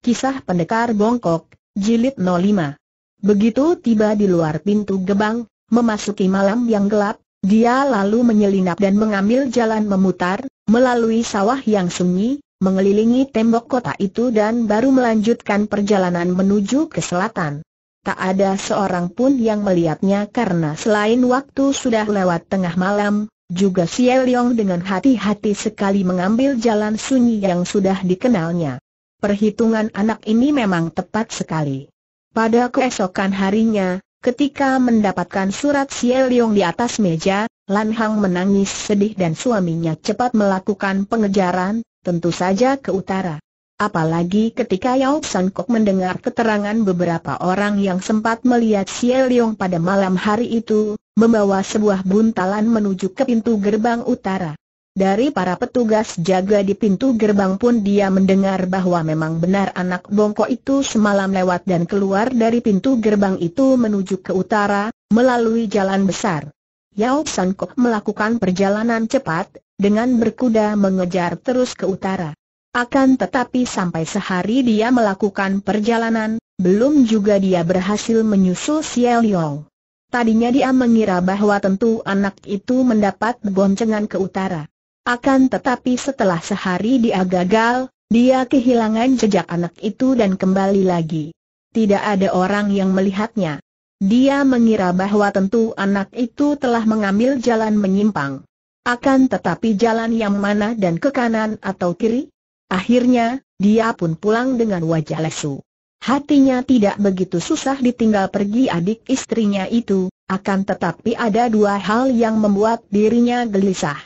Kisah Pendekar Bongkok, Jilid 05 Begitu tiba di luar pintu gebang, memasuki malam yang gelap, dia lalu menyelinap dan mengambil jalan memutar, melalui sawah yang sunyi, mengelilingi tembok kota itu dan baru melanjutkan perjalanan menuju ke selatan. Tak ada seorang pun yang melihatnya karena selain waktu sudah lewat tengah malam, juga Xie Yong dengan hati-hati sekali mengambil jalan sunyi yang sudah dikenalnya. Perhitungan anak ini memang tepat sekali. Pada keesokan harinya, ketika mendapatkan surat Siel Yong di atas meja, Lan Hang menangis sedih dan suaminya cepat melakukan pengejaran, tentu saja ke utara. Apalagi ketika Yao San Kok mendengar keterangan beberapa orang yang sempat melihat Siel Yong pada malam hari itu, membawa sebuah buntalan menuju ke pintu gerbang utara. Dari para petugas jaga di pintu gerbang pun dia mendengar bahwa memang benar anak bongkok itu semalam lewat dan keluar dari pintu gerbang itu menuju ke utara, melalui jalan besar. Yao Sankok melakukan perjalanan cepat, dengan berkuda mengejar terus ke utara. Akan tetapi sampai sehari dia melakukan perjalanan, belum juga dia berhasil menyusul Xiao Yong. Tadinya dia mengira bahwa tentu anak itu mendapat boncengan ke utara. Akan tetapi setelah sehari dia gagal, dia kehilangan jejak anak itu dan kembali lagi. Tidak ada orang yang melihatnya. Dia mengira bahwa tentu anak itu telah mengambil jalan menyimpang. Akan tetapi jalan yang mana dan ke kanan atau kiri? Akhirnya, dia pun pulang dengan wajah lesu. Hatinya tidak begitu susah ditinggal pergi adik istrinya itu, akan tetapi ada dua hal yang membuat dirinya gelisah.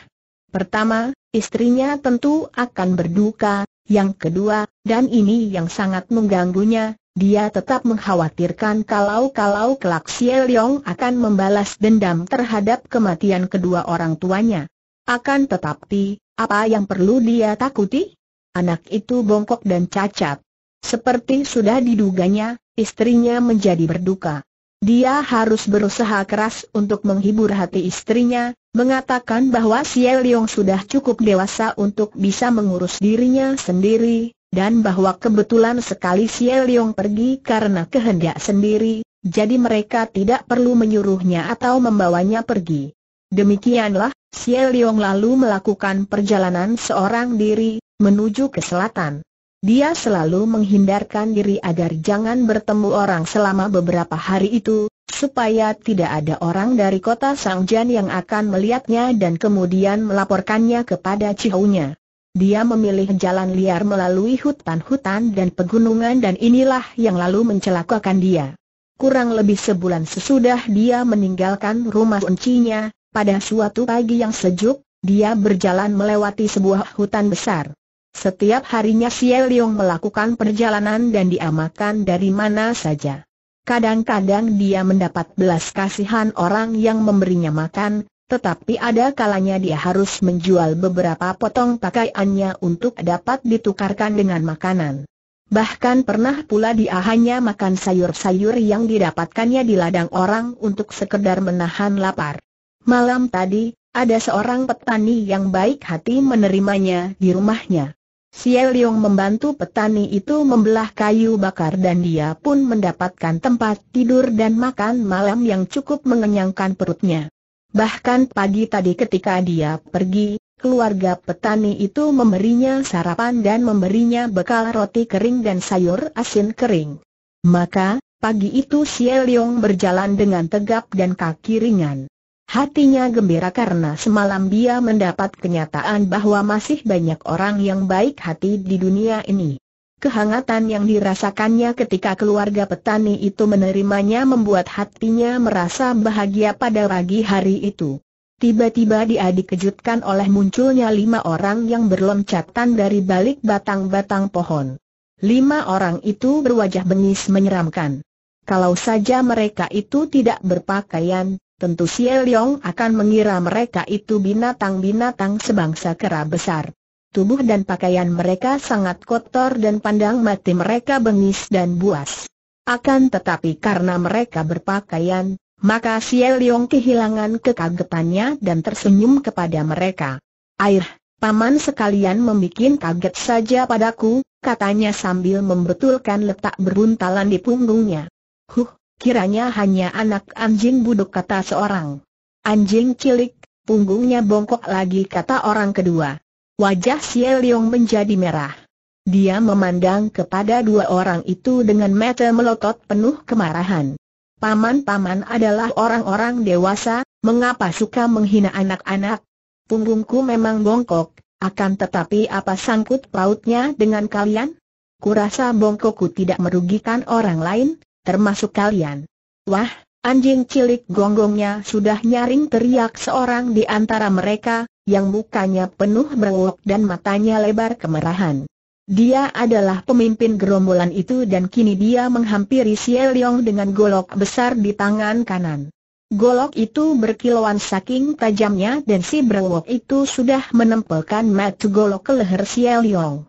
Pertama, istrinya tentu akan berduka, yang kedua, dan ini yang sangat mengganggunya, dia tetap mengkhawatirkan kalau-kalau kelak Xie akan membalas dendam terhadap kematian kedua orang tuanya. Akan tetapi, apa yang perlu dia takuti? Anak itu bongkok dan cacat. Seperti sudah diduganya, istrinya menjadi berduka. Dia harus berusaha keras untuk menghibur hati istrinya, mengatakan bahwa Xie Yong sudah cukup dewasa untuk bisa mengurus dirinya sendiri, dan bahwa kebetulan sekali Xie Yong pergi karena kehendak sendiri, jadi mereka tidak perlu menyuruhnya atau membawanya pergi. Demikianlah, Xie Yong lalu melakukan perjalanan seorang diri, menuju ke selatan. Dia selalu menghindarkan diri agar jangan bertemu orang selama beberapa hari itu, supaya tidak ada orang dari kota Sangjan yang akan melihatnya dan kemudian melaporkannya kepada Cihounya. Dia memilih jalan liar melalui hutan-hutan dan pegunungan dan inilah yang lalu mencelakakan dia. Kurang lebih sebulan sesudah dia meninggalkan rumah kuncinya, pada suatu pagi yang sejuk, dia berjalan melewati sebuah hutan besar. Setiap harinya Xie Leong melakukan perjalanan dan diamakan dari mana saja. Kadang-kadang dia mendapat belas kasihan orang yang memberinya makan, tetapi ada kalanya dia harus menjual beberapa potong pakaiannya untuk dapat ditukarkan dengan makanan. Bahkan pernah pula dia hanya makan sayur-sayur yang didapatkannya di ladang orang untuk sekedar menahan lapar. Malam tadi, ada seorang petani yang baik hati menerimanya di rumahnya. Xie Leong membantu petani itu membelah kayu bakar dan dia pun mendapatkan tempat tidur dan makan malam yang cukup mengenyangkan perutnya. Bahkan pagi tadi ketika dia pergi, keluarga petani itu memberinya sarapan dan memberinya bekal roti kering dan sayur asin kering. Maka, pagi itu Xie Leong berjalan dengan tegap dan kaki ringan. Hatinya gembira karena semalam dia mendapat kenyataan bahwa masih banyak orang yang baik hati di dunia ini. Kehangatan yang dirasakannya ketika keluarga petani itu menerimanya membuat hatinya merasa bahagia pada pagi hari itu. Tiba-tiba dia dikejutkan oleh munculnya lima orang yang berloncatan dari balik batang-batang pohon. Lima orang itu berwajah bengis menyeramkan. Kalau saja mereka itu tidak berpakaian, tentu Xie Leong akan mengira mereka itu binatang-binatang sebangsa kera besar. Tubuh dan pakaian mereka sangat kotor dan pandang mati mereka bengis dan buas. Akan tetapi karena mereka berpakaian, maka Xie Leong kehilangan kekagetannya dan tersenyum kepada mereka. Air, paman sekalian membuat kaget saja padaku, katanya sambil membetulkan letak beruntalan di punggungnya. Huh, Kiranya hanya anak anjing buduk kata seorang. Anjing cilik, punggungnya bongkok lagi kata orang kedua. Wajah Xie Leong menjadi merah. Dia memandang kepada dua orang itu dengan mata melotot penuh kemarahan. Paman-paman adalah orang-orang dewasa, mengapa suka menghina anak-anak? Punggungku memang bongkok, akan tetapi apa sangkut pautnya dengan kalian? Kurasa bongkokku tidak merugikan orang lain, termasuk kalian. Wah, anjing cilik gonggongnya sudah nyaring teriak seorang di antara mereka, yang mukanya penuh berwok dan matanya lebar kemerahan. Dia adalah pemimpin gerombolan itu dan kini dia menghampiri Xie Yong dengan golok besar di tangan kanan. Golok itu berkilauan saking tajamnya dan si berwok itu sudah menempelkan mat golok ke leher Xie Yong.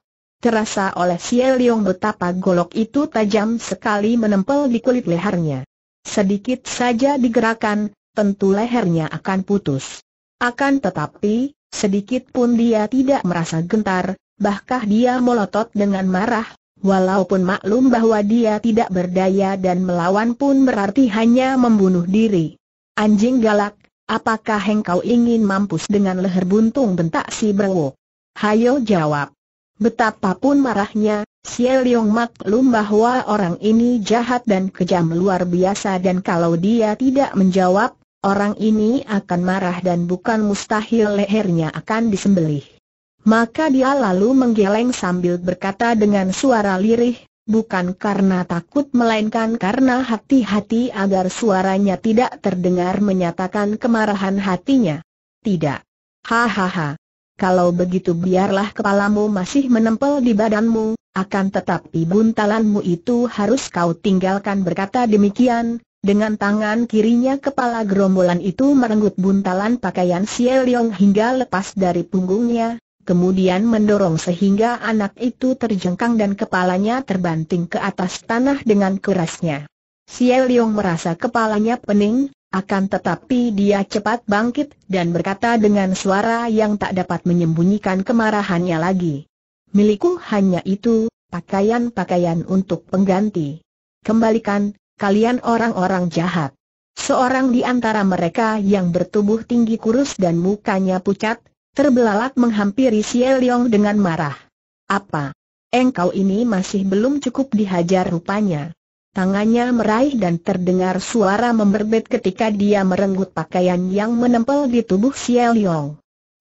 Terasa oleh Xie Leong betapa golok itu tajam sekali menempel di kulit lehernya. Sedikit saja digerakkan, tentu lehernya akan putus. Akan tetapi, sedikit pun dia tidak merasa gentar, bahkan dia melotot dengan marah, walaupun maklum bahwa dia tidak berdaya dan melawan pun berarti hanya membunuh diri. Anjing galak, apakah engkau ingin mampus dengan leher buntung bentak si Brewo? Hayo jawab. Betapapun marahnya, Xie Mak maklum bahwa orang ini jahat dan kejam luar biasa dan kalau dia tidak menjawab, orang ini akan marah dan bukan mustahil lehernya akan disembelih. Maka dia lalu menggeleng sambil berkata dengan suara lirih, bukan karena takut melainkan karena hati-hati agar suaranya tidak terdengar menyatakan kemarahan hatinya. Tidak. Hahaha kalau begitu biarlah kepalamu masih menempel di badanmu, akan tetapi buntalanmu itu harus kau tinggalkan berkata demikian, dengan tangan kirinya kepala gerombolan itu merenggut buntalan pakaian Siel Leong hingga lepas dari punggungnya, kemudian mendorong sehingga anak itu terjengkang dan kepalanya terbanting ke atas tanah dengan kerasnya. Siel Leong merasa kepalanya pening, akan tetapi dia cepat bangkit dan berkata dengan suara yang tak dapat menyembunyikan kemarahannya lagi. Milikku hanya itu, pakaian-pakaian untuk pengganti. Kembalikan, kalian orang-orang jahat. Seorang di antara mereka yang bertubuh tinggi kurus dan mukanya pucat, terbelalak menghampiri Xie Leong dengan marah. Apa? Engkau ini masih belum cukup dihajar rupanya. Tangannya meraih dan terdengar suara memberbet ketika dia merenggut pakaian yang menempel di tubuh Xie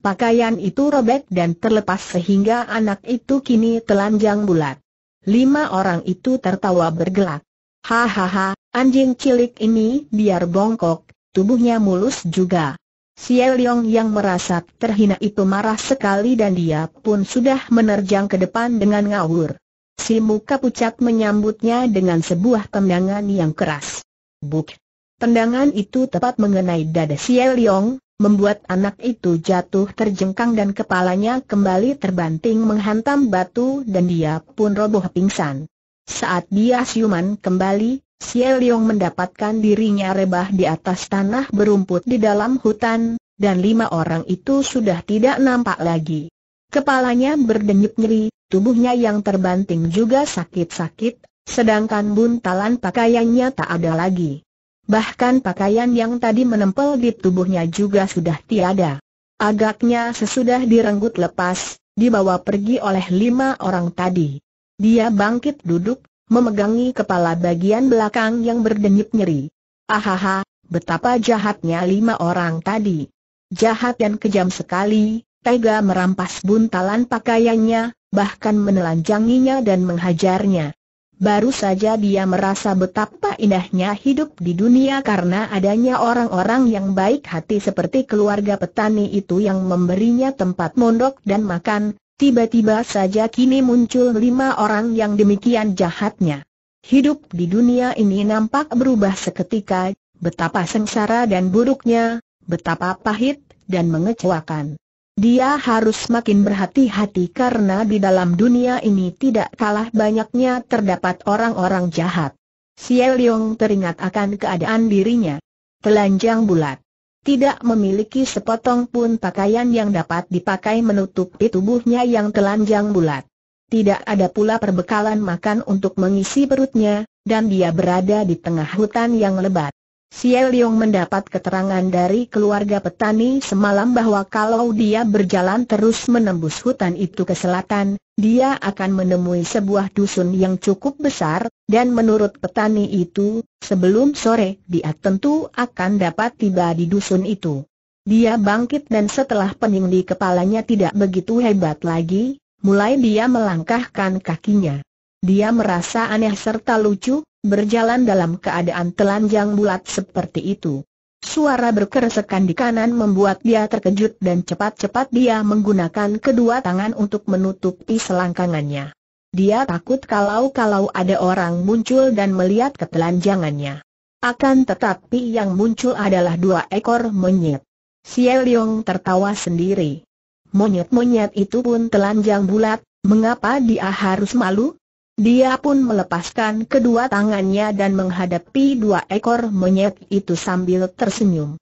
Pakaian itu robek dan terlepas sehingga anak itu kini telanjang bulat. Lima orang itu tertawa bergelak. Hahaha, anjing cilik ini biar bongkok, tubuhnya mulus juga. Xie yang merasa terhina itu marah sekali dan dia pun sudah menerjang ke depan dengan ngawur. Si muka pucat menyambutnya dengan sebuah tendangan yang keras. Buk! Tendangan itu tepat mengenai dada Xie Liong, membuat anak itu jatuh terjengkang dan kepalanya kembali terbanting menghantam batu dan dia pun roboh pingsan. Saat dia siuman kembali, Xie Liong mendapatkan dirinya rebah di atas tanah berumput di dalam hutan, dan lima orang itu sudah tidak nampak lagi. Kepalanya berdenyut nyeri, tubuhnya yang terbanting juga sakit-sakit, sedangkan buntalan pakaiannya tak ada lagi. Bahkan pakaian yang tadi menempel di tubuhnya juga sudah tiada. Agaknya sesudah direnggut lepas, dibawa pergi oleh lima orang tadi. Dia bangkit duduk, memegangi kepala bagian belakang yang berdenyut nyeri. Ahaha, betapa jahatnya lima orang tadi. Jahat dan kejam sekali, tega merampas buntalan pakaiannya, bahkan menelanjanginya dan menghajarnya. Baru saja dia merasa betapa indahnya hidup di dunia karena adanya orang-orang yang baik hati seperti keluarga petani itu yang memberinya tempat mondok dan makan, tiba-tiba saja kini muncul lima orang yang demikian jahatnya. Hidup di dunia ini nampak berubah seketika, betapa sengsara dan buruknya, betapa pahit, dan mengecewakan. Dia harus makin berhati-hati karena di dalam dunia ini tidak kalah banyaknya terdapat orang-orang jahat. Xie Yong teringat akan keadaan dirinya. Telanjang bulat. Tidak memiliki sepotong pun pakaian yang dapat dipakai menutupi tubuhnya yang telanjang bulat. Tidak ada pula perbekalan makan untuk mengisi perutnya, dan dia berada di tengah hutan yang lebat. Siel Leong mendapat keterangan dari keluarga petani semalam bahwa kalau dia berjalan terus menembus hutan itu ke selatan, dia akan menemui sebuah dusun yang cukup besar, dan menurut petani itu, sebelum sore dia tentu akan dapat tiba di dusun itu. Dia bangkit dan setelah pening di kepalanya tidak begitu hebat lagi, mulai dia melangkahkan kakinya. Dia merasa aneh serta lucu, berjalan dalam keadaan telanjang bulat seperti itu. Suara berkeresekan di kanan membuat dia terkejut dan cepat-cepat dia menggunakan kedua tangan untuk menutupi selangkangannya. Dia takut kalau-kalau ada orang muncul dan melihat ketelanjangannya. Akan tetapi yang muncul adalah dua ekor monyet. Xie Leong tertawa sendiri. Monyet-monyet itu pun telanjang bulat, mengapa dia harus malu? Dia pun melepaskan kedua tangannya dan menghadapi dua ekor monyet itu sambil tersenyum.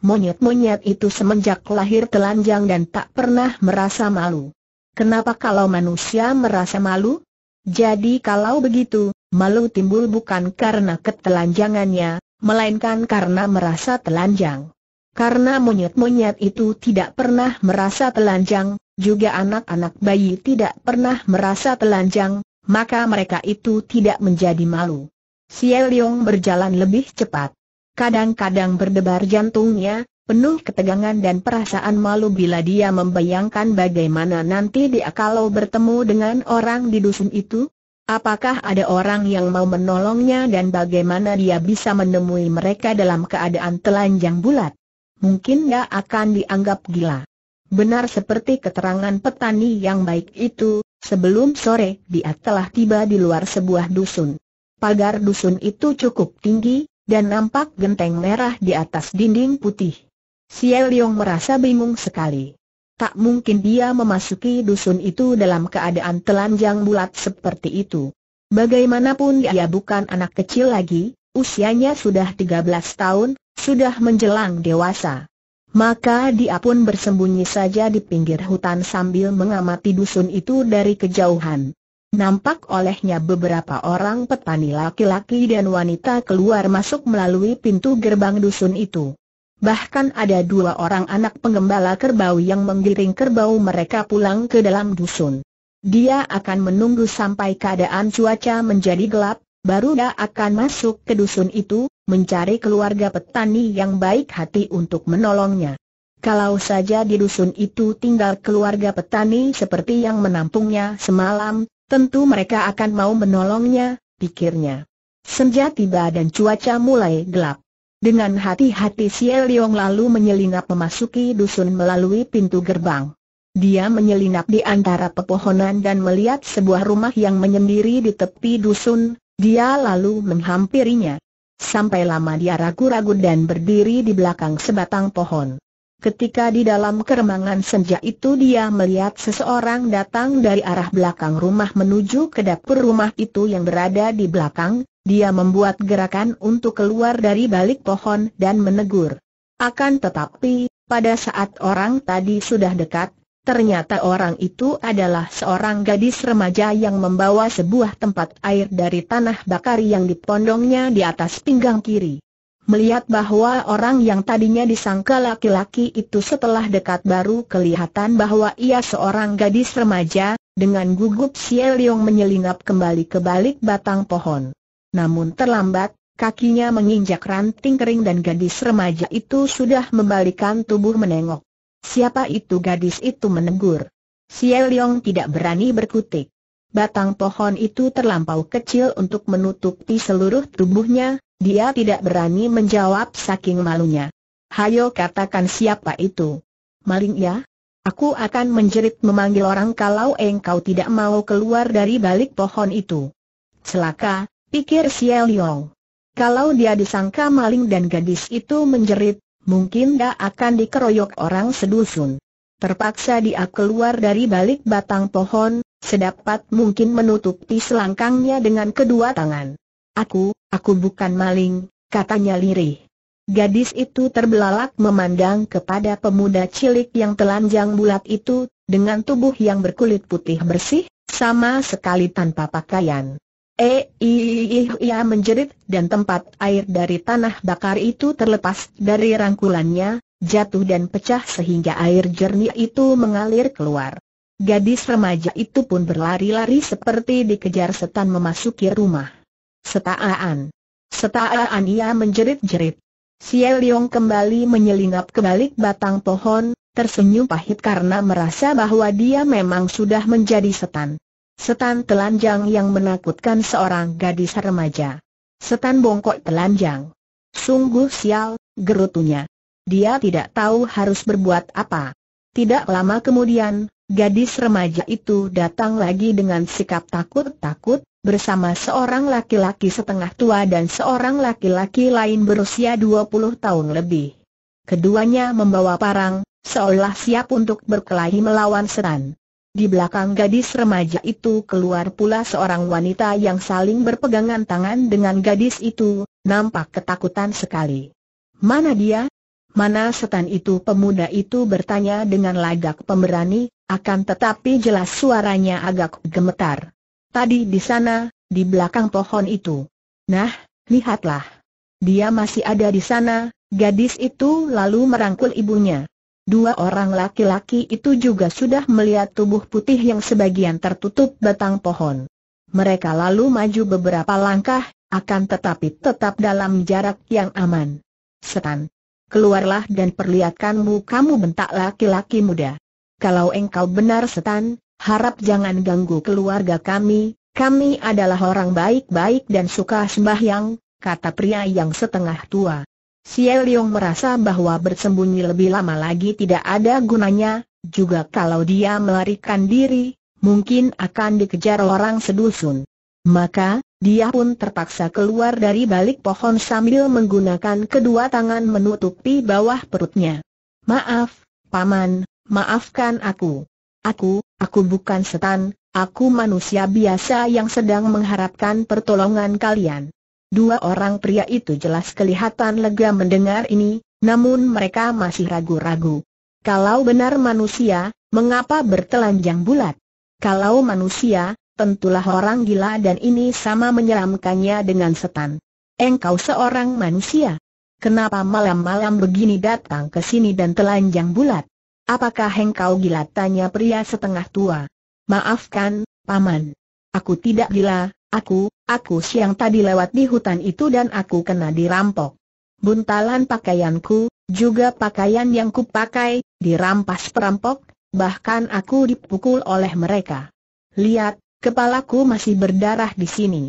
Monyet-monyet itu semenjak lahir telanjang dan tak pernah merasa malu. Kenapa kalau manusia merasa malu? Jadi kalau begitu, malu timbul bukan karena ketelanjangannya, melainkan karena merasa telanjang. Karena monyet-monyet itu tidak pernah merasa telanjang, juga anak-anak bayi tidak pernah merasa telanjang, maka mereka itu tidak menjadi malu. Xie Yong berjalan lebih cepat. Kadang-kadang berdebar jantungnya, penuh ketegangan dan perasaan malu bila dia membayangkan bagaimana nanti dia kalau bertemu dengan orang di dusun itu. Apakah ada orang yang mau menolongnya dan bagaimana dia bisa menemui mereka dalam keadaan telanjang bulat? Mungkin dia akan dianggap gila. Benar seperti keterangan petani yang baik itu, sebelum sore dia telah tiba di luar sebuah dusun. Pagar dusun itu cukup tinggi, dan nampak genteng merah di atas dinding putih. Xie Leong merasa bingung sekali. Tak mungkin dia memasuki dusun itu dalam keadaan telanjang bulat seperti itu. Bagaimanapun dia bukan anak kecil lagi, usianya sudah 13 tahun, sudah menjelang dewasa maka dia pun bersembunyi saja di pinggir hutan sambil mengamati dusun itu dari kejauhan. Nampak olehnya beberapa orang petani laki-laki dan wanita keluar masuk melalui pintu gerbang dusun itu. Bahkan ada dua orang anak penggembala kerbau yang menggiring kerbau mereka pulang ke dalam dusun. Dia akan menunggu sampai keadaan cuaca menjadi gelap, baru dia akan masuk ke dusun itu, mencari keluarga petani yang baik hati untuk menolongnya. Kalau saja di dusun itu tinggal keluarga petani seperti yang menampungnya semalam, tentu mereka akan mau menolongnya, pikirnya. Senja tiba dan cuaca mulai gelap. Dengan hati-hati Xie Liong lalu menyelinap memasuki dusun melalui pintu gerbang. Dia menyelinap di antara pepohonan dan melihat sebuah rumah yang menyendiri di tepi dusun, dia lalu menghampirinya. Sampai lama dia ragu-ragu dan berdiri di belakang sebatang pohon. Ketika di dalam keremangan senja itu dia melihat seseorang datang dari arah belakang rumah menuju ke dapur rumah itu yang berada di belakang, dia membuat gerakan untuk keluar dari balik pohon dan menegur. Akan tetapi, pada saat orang tadi sudah dekat, Ternyata orang itu adalah seorang gadis remaja yang membawa sebuah tempat air dari tanah bakar yang dipondongnya di atas pinggang kiri. Melihat bahwa orang yang tadinya disangka laki-laki itu setelah dekat baru kelihatan bahwa ia seorang gadis remaja, dengan gugup Siel Leong menyelinap kembali ke balik batang pohon. Namun terlambat, kakinya menginjak ranting kering dan gadis remaja itu sudah membalikan tubuh menengok. Siapa itu gadis itu menegur. Xie Yong tidak berani berkutik. Batang pohon itu terlampau kecil untuk menutupi seluruh tubuhnya, dia tidak berani menjawab saking malunya. Hayo katakan siapa itu. Maling ya? Aku akan menjerit memanggil orang kalau engkau tidak mau keluar dari balik pohon itu. Celaka, pikir Xie Yong. Kalau dia disangka maling dan gadis itu menjerit, mungkin dia akan dikeroyok orang sedusun. Terpaksa dia keluar dari balik batang pohon, sedapat mungkin menutupi selangkangnya dengan kedua tangan. Aku, aku bukan maling, katanya lirih. Gadis itu terbelalak memandang kepada pemuda cilik yang telanjang bulat itu, dengan tubuh yang berkulit putih bersih, sama sekali tanpa pakaian. Eh, ia menjerit dan tempat air dari tanah bakar itu terlepas dari rangkulannya, jatuh dan pecah sehingga air jernih itu mengalir keluar. Gadis remaja itu pun berlari-lari seperti dikejar setan memasuki rumah. Setaaan, setaaan ia menjerit-jerit. Xie Leong kembali menyelinap ke balik batang pohon, tersenyum pahit karena merasa bahwa dia memang sudah menjadi setan. Setan telanjang yang menakutkan seorang gadis remaja. Setan bongkok telanjang. Sungguh sial, gerutunya. Dia tidak tahu harus berbuat apa. Tidak lama kemudian, gadis remaja itu datang lagi dengan sikap takut-takut, bersama seorang laki-laki setengah tua dan seorang laki-laki lain berusia 20 tahun lebih. Keduanya membawa parang, seolah siap untuk berkelahi melawan setan. Di belakang gadis remaja itu keluar pula seorang wanita yang saling berpegangan tangan dengan gadis itu, nampak ketakutan sekali. Mana dia? Mana setan itu pemuda itu bertanya dengan lagak pemberani, akan tetapi jelas suaranya agak gemetar. Tadi di sana, di belakang pohon itu. Nah, lihatlah. Dia masih ada di sana, gadis itu lalu merangkul ibunya. Dua orang laki-laki itu juga sudah melihat tubuh putih yang sebagian tertutup batang pohon. Mereka lalu maju beberapa langkah, akan tetapi tetap dalam jarak yang aman. Setan, keluarlah dan perlihatkanmu kamu bentak laki-laki muda. Kalau engkau benar setan, harap jangan ganggu keluarga kami, kami adalah orang baik-baik dan suka sembahyang, kata pria yang setengah tua. Xie Liong merasa bahwa bersembunyi lebih lama lagi tidak ada gunanya, juga kalau dia melarikan diri, mungkin akan dikejar orang sedusun. Maka, dia pun terpaksa keluar dari balik pohon sambil menggunakan kedua tangan menutupi bawah perutnya. Maaf, Paman, maafkan aku. Aku, aku bukan setan, aku manusia biasa yang sedang mengharapkan pertolongan kalian. Dua orang pria itu jelas kelihatan lega mendengar ini, namun mereka masih ragu-ragu. Kalau benar manusia, mengapa bertelanjang bulat? Kalau manusia, tentulah orang gila dan ini sama menyeramkannya dengan setan. Engkau seorang manusia. Kenapa malam-malam begini datang ke sini dan telanjang bulat? Apakah engkau gila? Tanya pria setengah tua. Maafkan, paman. Aku tidak gila, Aku, aku siang tadi lewat di hutan itu dan aku kena dirampok. Buntalan pakaianku, juga pakaian yang kupakai, dirampas perampok, bahkan aku dipukul oleh mereka. Lihat, kepalaku masih berdarah di sini.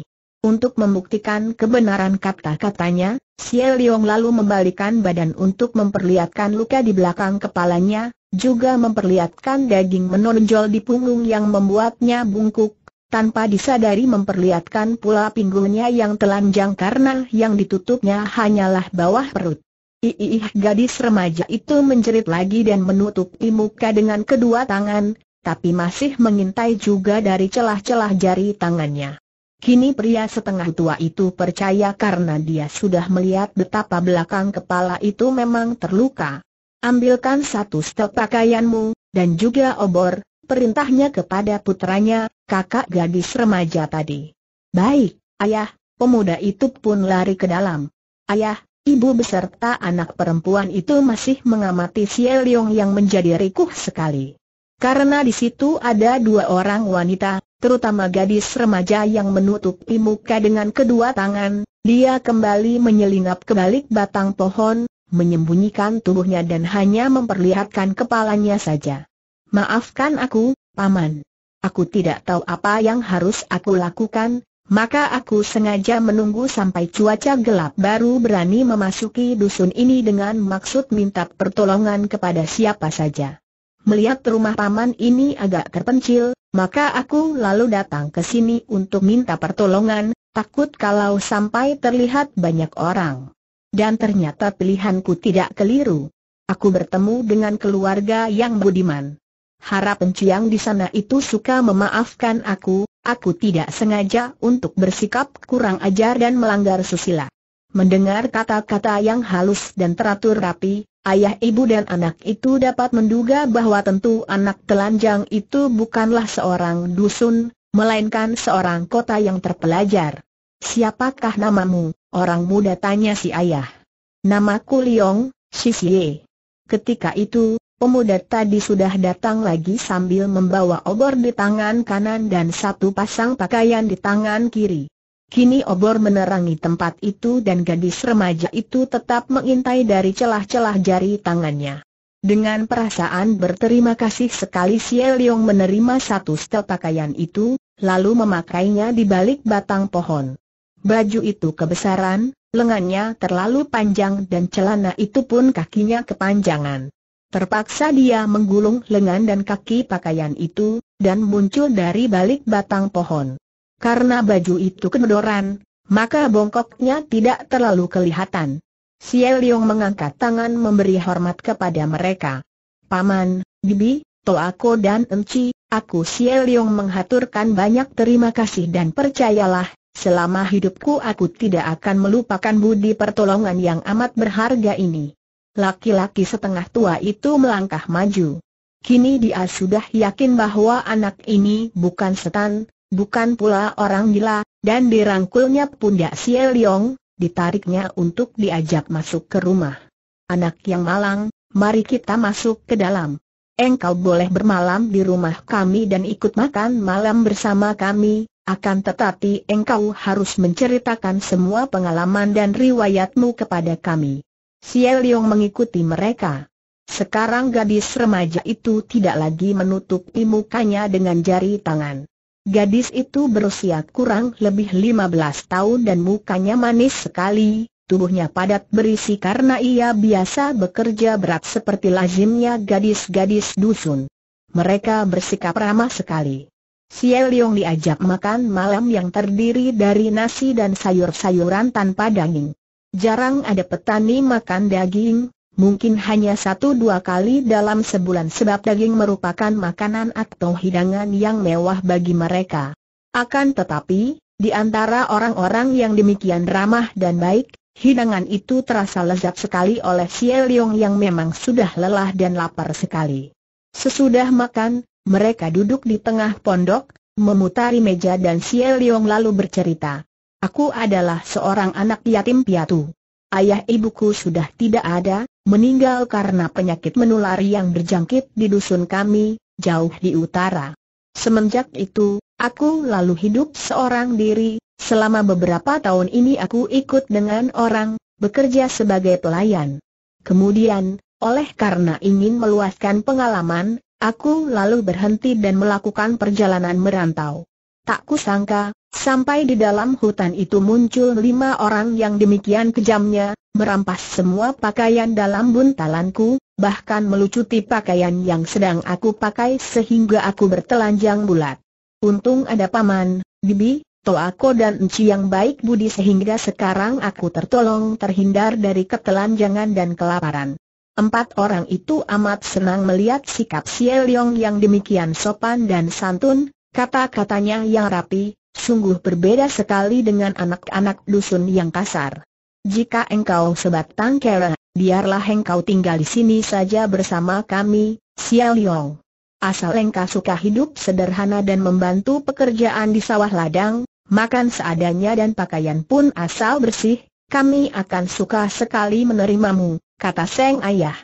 Untuk membuktikan kebenaran kata-katanya, Xie Liong lalu membalikan badan untuk memperlihatkan luka di belakang kepalanya, juga memperlihatkan daging menonjol di punggung yang membuatnya bungkuk, tanpa disadari memperlihatkan pula pinggulnya yang telanjang karena yang ditutupnya hanyalah bawah perut. Iih gadis remaja itu menjerit lagi dan menutupi muka dengan kedua tangan, tapi masih mengintai juga dari celah-celah jari tangannya. Kini pria setengah tua itu percaya karena dia sudah melihat betapa belakang kepala itu memang terluka. Ambilkan satu setel pakaianmu, dan juga obor, perintahnya kepada putranya, kakak gadis remaja tadi. Baik, ayah, pemuda itu pun lari ke dalam. Ayah, ibu beserta anak perempuan itu masih mengamati si Eliong yang menjadi rikuh sekali. Karena di situ ada dua orang wanita, terutama gadis remaja yang menutupi muka dengan kedua tangan, dia kembali menyelinap ke balik batang pohon, menyembunyikan tubuhnya dan hanya memperlihatkan kepalanya saja. Maafkan aku, Paman. Aku tidak tahu apa yang harus aku lakukan, maka aku sengaja menunggu sampai cuaca gelap baru berani memasuki dusun ini dengan maksud minta pertolongan kepada siapa saja. Melihat rumah paman ini agak terpencil, maka aku lalu datang ke sini untuk minta pertolongan, takut kalau sampai terlihat banyak orang. Dan ternyata pilihanku tidak keliru. Aku bertemu dengan keluarga yang budiman harap penciang di sana itu suka memaafkan aku, aku tidak sengaja untuk bersikap kurang ajar dan melanggar susila. Mendengar kata-kata yang halus dan teratur rapi, ayah ibu dan anak itu dapat menduga bahwa tentu anak telanjang itu bukanlah seorang dusun, melainkan seorang kota yang terpelajar. Siapakah namamu? Orang muda tanya si ayah. Namaku Liong, Shishie. Ketika itu, Pemuda tadi sudah datang lagi sambil membawa obor di tangan kanan dan satu pasang pakaian di tangan kiri. Kini obor menerangi tempat itu dan gadis remaja itu tetap mengintai dari celah-celah jari tangannya. Dengan perasaan berterima kasih sekali Xie Liong menerima satu setel pakaian itu, lalu memakainya di balik batang pohon. Baju itu kebesaran, lengannya terlalu panjang dan celana itu pun kakinya kepanjangan. Terpaksa dia menggulung lengan dan kaki pakaian itu, dan muncul dari balik batang pohon. Karena baju itu kendoran, maka bongkoknya tidak terlalu kelihatan. Xie Liong mengangkat tangan memberi hormat kepada mereka. Paman, Bibi, Toako dan Enci, aku Xie Liong menghaturkan banyak terima kasih dan percayalah, selama hidupku aku tidak akan melupakan budi pertolongan yang amat berharga ini laki-laki setengah tua itu melangkah maju. Kini dia sudah yakin bahwa anak ini bukan setan, bukan pula orang gila, dan dirangkulnya pundak si Eliong, ditariknya untuk diajak masuk ke rumah. Anak yang malang, mari kita masuk ke dalam. Engkau boleh bermalam di rumah kami dan ikut makan malam bersama kami, akan tetapi engkau harus menceritakan semua pengalaman dan riwayatmu kepada kami. Xie mengikuti mereka. Sekarang gadis remaja itu tidak lagi menutupi mukanya dengan jari tangan. Gadis itu berusia kurang lebih 15 tahun dan mukanya manis sekali, tubuhnya padat berisi karena ia biasa bekerja berat seperti lazimnya gadis-gadis dusun. Mereka bersikap ramah sekali. Xie diajak makan malam yang terdiri dari nasi dan sayur-sayuran tanpa daging. Jarang ada petani makan daging, mungkin hanya satu dua kali dalam sebulan sebab daging merupakan makanan atau hidangan yang mewah bagi mereka. Akan tetapi, di antara orang-orang yang demikian ramah dan baik, hidangan itu terasa lezat sekali oleh Xie Leong yang memang sudah lelah dan lapar sekali. Sesudah makan, mereka duduk di tengah pondok, memutari meja dan Xie Leong lalu bercerita. Aku adalah seorang anak yatim piatu. Ayah ibuku sudah tidak ada, meninggal karena penyakit menular yang berjangkit di dusun kami, jauh di utara. Semenjak itu, aku lalu hidup seorang diri, selama beberapa tahun ini aku ikut dengan orang, bekerja sebagai pelayan. Kemudian, oleh karena ingin meluaskan pengalaman, aku lalu berhenti dan melakukan perjalanan merantau. Tak kusangka, Sampai di dalam hutan itu muncul lima orang yang demikian kejamnya, merampas semua pakaian dalam buntalanku, bahkan melucuti pakaian yang sedang aku pakai sehingga aku bertelanjang bulat. Untung ada paman, bibi, toako dan enci yang baik budi sehingga sekarang aku tertolong terhindar dari ketelanjangan dan kelaparan. Empat orang itu amat senang melihat sikap Si yang demikian sopan dan santun, kata-katanya yang rapi, Sungguh berbeda sekali dengan anak-anak dusun yang kasar. Jika engkau sebatang kera, biarlah engkau tinggal di sini saja bersama kami, Xiao Liang. Asal engkau suka hidup sederhana dan membantu pekerjaan di sawah ladang, makan seadanya dan pakaian pun asal bersih, kami akan suka sekali menerimamu, kata Seng Ayah.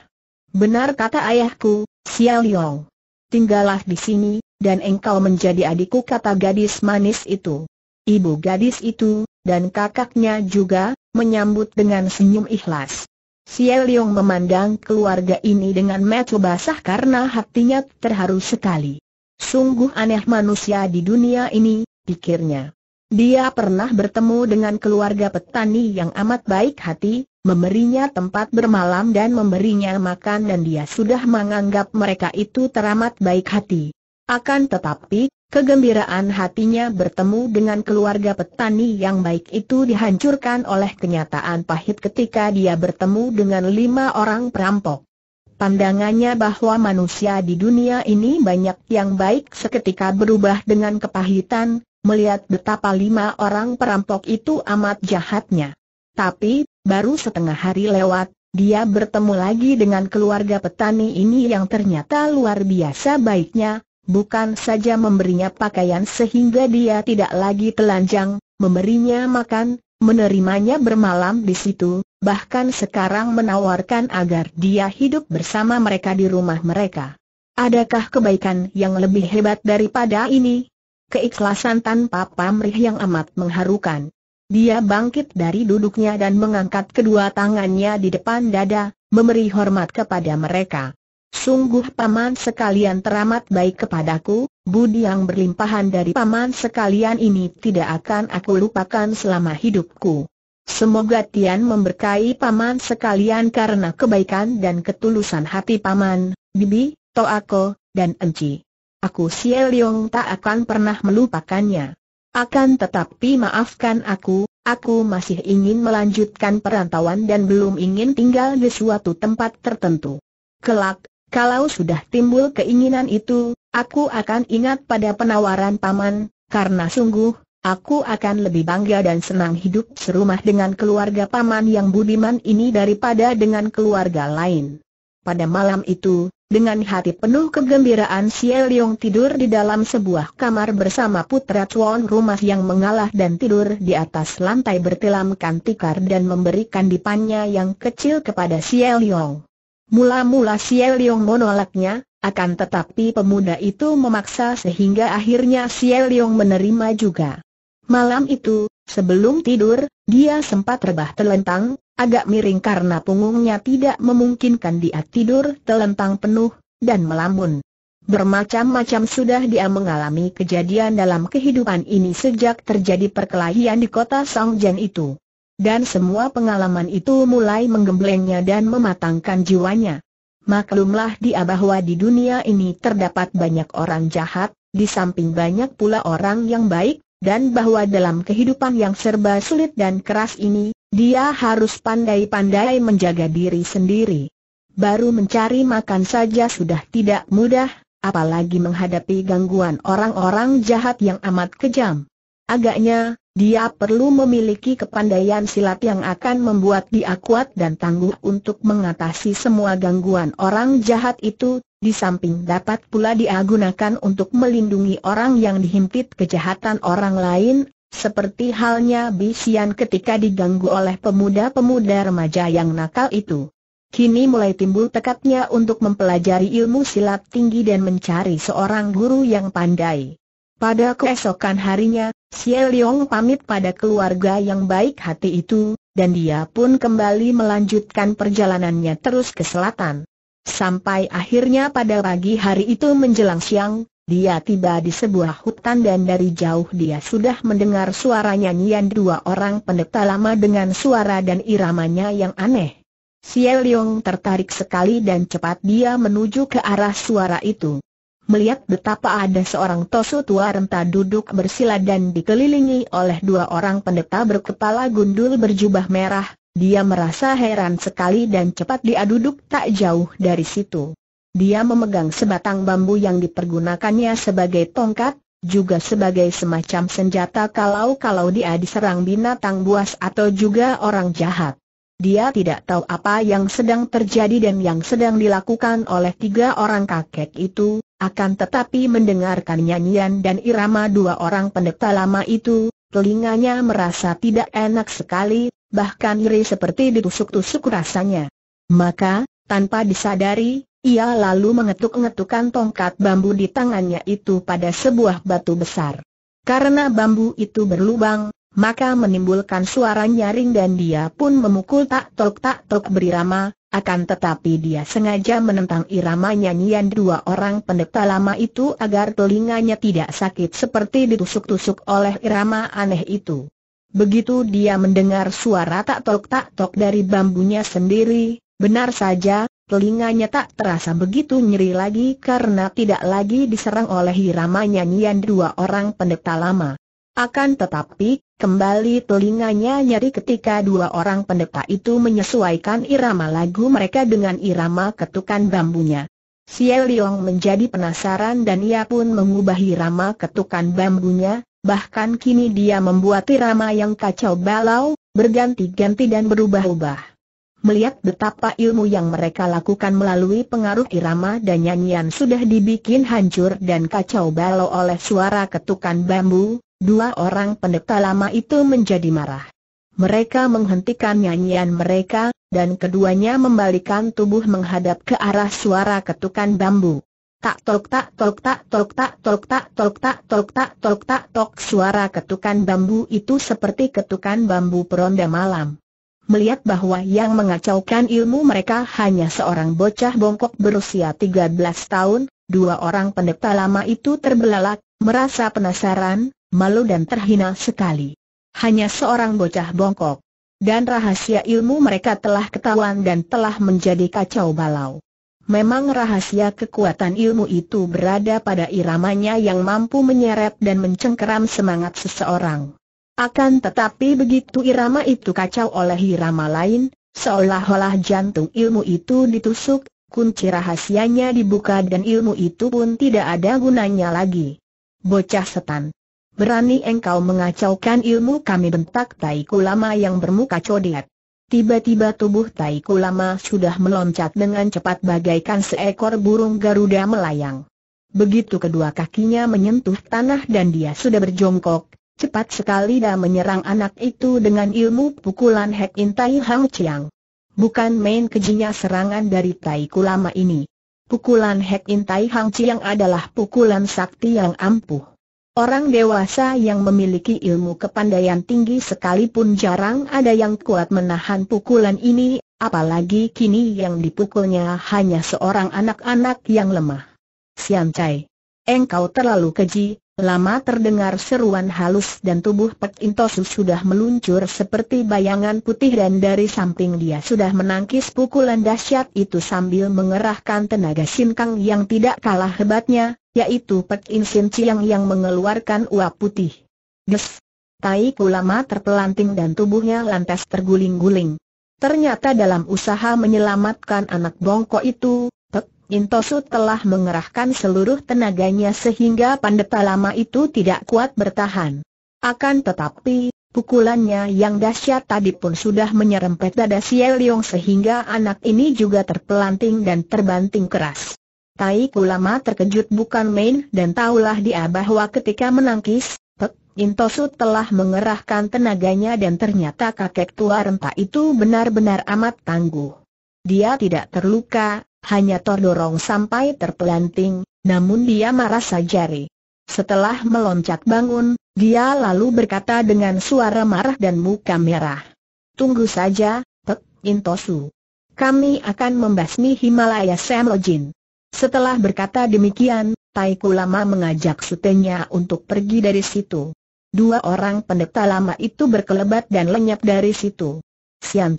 Benar kata ayahku, Xiao Liang tinggallah di sini, dan engkau menjadi adikku kata gadis manis itu. Ibu gadis itu, dan kakaknya juga, menyambut dengan senyum ikhlas. Xie Leong memandang keluarga ini dengan mata basah karena hatinya terharu sekali. Sungguh aneh manusia di dunia ini, pikirnya. Dia pernah bertemu dengan keluarga petani yang amat baik hati, memberinya tempat bermalam dan memberinya makan dan dia sudah menganggap mereka itu teramat baik hati. Akan tetapi, kegembiraan hatinya bertemu dengan keluarga petani yang baik itu dihancurkan oleh kenyataan pahit ketika dia bertemu dengan lima orang perampok. Pandangannya bahwa manusia di dunia ini banyak yang baik seketika berubah dengan kepahitan, melihat betapa lima orang perampok itu amat jahatnya. Tapi, Baru setengah hari lewat, dia bertemu lagi dengan keluarga petani ini yang ternyata luar biasa baiknya, bukan saja memberinya pakaian sehingga dia tidak lagi telanjang, memberinya makan, menerimanya bermalam di situ, bahkan sekarang menawarkan agar dia hidup bersama mereka di rumah mereka. Adakah kebaikan yang lebih hebat daripada ini? Keikhlasan tanpa pamrih yang amat mengharukan. Dia bangkit dari duduknya dan mengangkat kedua tangannya di depan dada, memberi hormat kepada mereka. Sungguh paman sekalian teramat baik kepadaku, budi yang berlimpahan dari paman sekalian ini tidak akan aku lupakan selama hidupku. Semoga Tian memberkahi paman sekalian karena kebaikan dan ketulusan hati paman, Bibi, Toako, dan Enci. Aku Xie Leong tak akan pernah melupakannya. Akan tetapi maafkan aku, aku masih ingin melanjutkan perantauan dan belum ingin tinggal di suatu tempat tertentu. Kelak, kalau sudah timbul keinginan itu, aku akan ingat pada penawaran paman, karena sungguh, aku akan lebih bangga dan senang hidup serumah dengan keluarga paman yang budiman ini daripada dengan keluarga lain. Pada malam itu, dengan hati penuh kegembiraan Xie Yong tidur di dalam sebuah kamar bersama putra Chuan rumah yang mengalah dan tidur di atas lantai bertilamkan tikar dan memberikan dipannya yang kecil kepada Xie Yong. Mula-mula Xie Yong menolaknya, akan tetapi pemuda itu memaksa sehingga akhirnya Xie Yong menerima juga. Malam itu, sebelum tidur, dia sempat rebah terlentang, agak miring karena punggungnya tidak memungkinkan dia tidur telentang penuh, dan melambun. Bermacam-macam sudah dia mengalami kejadian dalam kehidupan ini sejak terjadi perkelahian di kota Songjian itu. Dan semua pengalaman itu mulai menggemblengnya dan mematangkan jiwanya. Maklumlah dia bahwa di dunia ini terdapat banyak orang jahat, di samping banyak pula orang yang baik, dan bahwa dalam kehidupan yang serba sulit dan keras ini, dia harus pandai-pandai menjaga diri sendiri. Baru mencari makan saja sudah tidak mudah, apalagi menghadapi gangguan orang-orang jahat yang amat kejam. Agaknya, dia perlu memiliki kepandaian silat yang akan membuat dia kuat dan tangguh untuk mengatasi semua gangguan orang jahat itu, di samping dapat pula dia gunakan untuk melindungi orang yang dihimpit kejahatan orang lain, seperti halnya Bisian ketika diganggu oleh pemuda-pemuda remaja yang nakal itu. Kini mulai timbul tekadnya untuk mempelajari ilmu silat tinggi dan mencari seorang guru yang pandai. Pada keesokan harinya, Xie Liong pamit pada keluarga yang baik hati itu, dan dia pun kembali melanjutkan perjalanannya terus ke selatan. Sampai akhirnya pada pagi hari itu menjelang siang, dia tiba di sebuah hutan dan dari jauh dia sudah mendengar suara nyanyian dua orang pendeta lama dengan suara dan iramanya yang aneh. Xiao Liang tertarik sekali dan cepat dia menuju ke arah suara itu. Melihat betapa ada seorang tosu tua renta duduk bersila dan dikelilingi oleh dua orang pendeta berkepala gundul berjubah merah, dia merasa heran sekali dan cepat dia duduk tak jauh dari situ. Dia memegang sebatang bambu yang dipergunakannya sebagai tongkat, juga sebagai semacam senjata kalau-kalau dia diserang binatang buas atau juga orang jahat. Dia tidak tahu apa yang sedang terjadi dan yang sedang dilakukan oleh tiga orang kakek itu, akan tetapi mendengarkan nyanyian dan irama dua orang pendeta lama itu, telinganya merasa tidak enak sekali, bahkan nyeri seperti ditusuk-tusuk rasanya. Maka, tanpa disadari, ia lalu mengetuk ngetukkan tongkat bambu di tangannya itu pada sebuah batu besar. Karena bambu itu berlubang, maka menimbulkan suara nyaring dan dia pun memukul tak tok tak tok berirama, akan tetapi dia sengaja menentang irama nyanyian dua orang pendeta lama itu agar telinganya tidak sakit seperti ditusuk-tusuk oleh irama aneh itu. Begitu dia mendengar suara tak tok tak tok dari bambunya sendiri, benar saja, telinganya tak terasa begitu nyeri lagi karena tidak lagi diserang oleh irama nyanyian dua orang pendeta lama. Akan tetapi, kembali telinganya nyeri ketika dua orang pendeta itu menyesuaikan irama lagu mereka dengan irama ketukan bambunya. Xie Liong menjadi penasaran dan ia pun mengubah irama ketukan bambunya, bahkan kini dia membuat irama yang kacau balau, berganti-ganti dan berubah-ubah. Melihat betapa ilmu yang mereka lakukan melalui pengaruh irama dan nyanyian sudah dibikin hancur dan kacau balau oleh suara ketukan bambu, dua orang pendeta lama itu menjadi marah. Mereka menghentikan nyanyian mereka, dan keduanya membalikan tubuh menghadap ke arah suara ketukan bambu. Tak tok tak tok tak tok tak tok tak tok tak tok tak tok tak tok suara ketukan bambu itu seperti ketukan bambu peronda malam melihat bahwa yang mengacaukan ilmu mereka hanya seorang bocah bongkok berusia 13 tahun, dua orang pendeta lama itu terbelalak, merasa penasaran, malu dan terhina sekali. Hanya seorang bocah bongkok. Dan rahasia ilmu mereka telah ketahuan dan telah menjadi kacau balau. Memang rahasia kekuatan ilmu itu berada pada iramanya yang mampu menyeret dan mencengkeram semangat seseorang. Akan tetapi begitu irama itu kacau oleh irama lain, seolah-olah jantung ilmu itu ditusuk, kunci rahasianya dibuka dan ilmu itu pun tidak ada gunanya lagi. Bocah setan. Berani engkau mengacaukan ilmu kami bentak Tai Kulama yang bermuka codet. Tiba-tiba tubuh Tai Kulama sudah meloncat dengan cepat bagaikan seekor burung Garuda melayang. Begitu kedua kakinya menyentuh tanah dan dia sudah berjongkok, Cepat sekali dan menyerang anak itu dengan ilmu pukulan Hek In Tai Hang Chiang. Bukan main kejinya serangan dari Tai Kulama ini. Pukulan Hek In Tai Hang Chiang adalah pukulan sakti yang ampuh. Orang dewasa yang memiliki ilmu kepandaian tinggi sekalipun jarang ada yang kuat menahan pukulan ini, apalagi kini yang dipukulnya hanya seorang anak-anak yang lemah. Sian Chai, engkau terlalu keji, Lama terdengar seruan halus dan tubuh Pek Intosu sudah meluncur seperti bayangan putih dan dari samping dia sudah menangkis pukulan dahsyat itu sambil mengerahkan tenaga sinkang yang tidak kalah hebatnya, yaitu Pek Insin yang mengeluarkan uap putih. Ges! Tai lama terpelanting dan tubuhnya lantas terguling-guling. Ternyata dalam usaha menyelamatkan anak bongkok itu, Intosu telah mengerahkan seluruh tenaganya sehingga pandeta lama itu tidak kuat bertahan. Akan tetapi, pukulannya yang dahsyat tadi pun sudah menyerempet dada Xie Leong sehingga anak ini juga terpelanting dan terbanting keras. Tai Kulama terkejut bukan main dan tahulah dia bahwa ketika menangkis, Pek Intosu telah mengerahkan tenaganya dan ternyata kakek tua renta itu benar-benar amat tangguh. Dia tidak terluka, hanya terdorong sampai terpelanting, namun dia marah jari. Setelah meloncat bangun, dia lalu berkata dengan suara marah dan muka merah. Tunggu saja, Pek Intosu. Kami akan membasmi Himalaya Samlojin. Setelah berkata demikian, Taiku lama mengajak sutenya untuk pergi dari situ. Dua orang pendeta lama itu berkelebat dan lenyap dari situ. Siam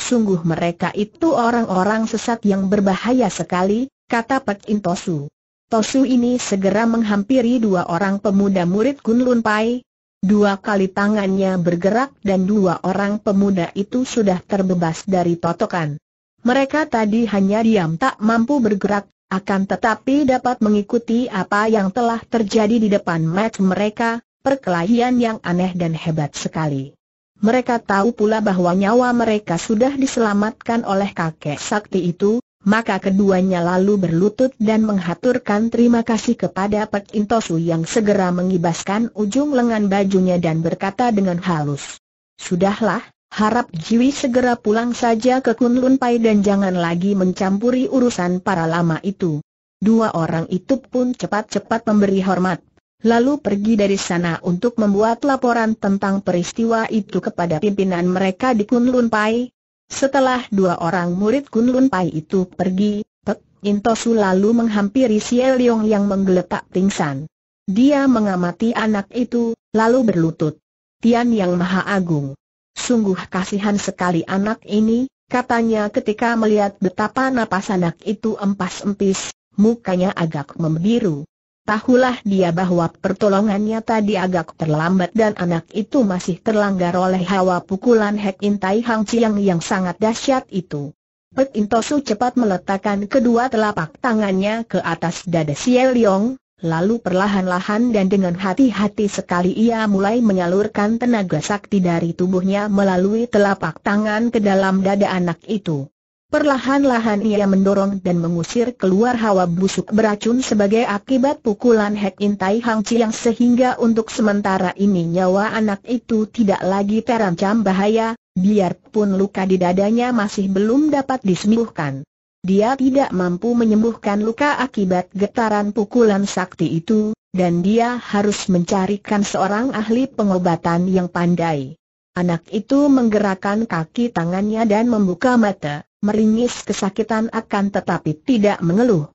Sungguh mereka itu orang-orang sesat yang berbahaya sekali, kata Pek In Tosu. Tosu ini segera menghampiri dua orang pemuda murid Kun Lun Pai. Dua kali tangannya bergerak dan dua orang pemuda itu sudah terbebas dari totokan. Mereka tadi hanya diam tak mampu bergerak, akan tetapi dapat mengikuti apa yang telah terjadi di depan mata mereka, perkelahian yang aneh dan hebat sekali. Mereka tahu pula bahwa nyawa mereka sudah diselamatkan oleh kakek sakti itu, maka keduanya lalu berlutut dan menghaturkan terima kasih kepada Pek Intosu yang segera mengibaskan ujung lengan bajunya dan berkata dengan halus. Sudahlah, harap Jiwi segera pulang saja ke Kunlun Pai dan jangan lagi mencampuri urusan para lama itu. Dua orang itu pun cepat-cepat memberi hormat lalu pergi dari sana untuk membuat laporan tentang peristiwa itu kepada pimpinan mereka di Kunlun Pai. Setelah dua orang murid Kunlun Pai itu pergi, Pek Intosu lalu menghampiri Xie Leong yang menggeletak pingsan. Dia mengamati anak itu, lalu berlutut. Tian Yang Maha Agung. Sungguh kasihan sekali anak ini, katanya ketika melihat betapa napas anak itu empas-empis, mukanya agak membiru. Tahulah dia bahwa pertolongannya tadi agak terlambat dan anak itu masih terlanggar oleh hawa pukulan Hek Intai Hang Chiang yang sangat dahsyat itu. Pek Intosu cepat meletakkan kedua telapak tangannya ke atas dada Xie Leong, lalu perlahan-lahan dan dengan hati-hati sekali ia mulai menyalurkan tenaga sakti dari tubuhnya melalui telapak tangan ke dalam dada anak itu. Perlahan-lahan ia mendorong dan mengusir keluar hawa busuk beracun sebagai akibat pukulan Hek Intai Hang Chiang sehingga untuk sementara ini nyawa anak itu tidak lagi terancam bahaya, biarpun luka di dadanya masih belum dapat disembuhkan. Dia tidak mampu menyembuhkan luka akibat getaran pukulan sakti itu, dan dia harus mencarikan seorang ahli pengobatan yang pandai. Anak itu menggerakkan kaki tangannya dan membuka mata meringis kesakitan akan tetapi tidak mengeluh.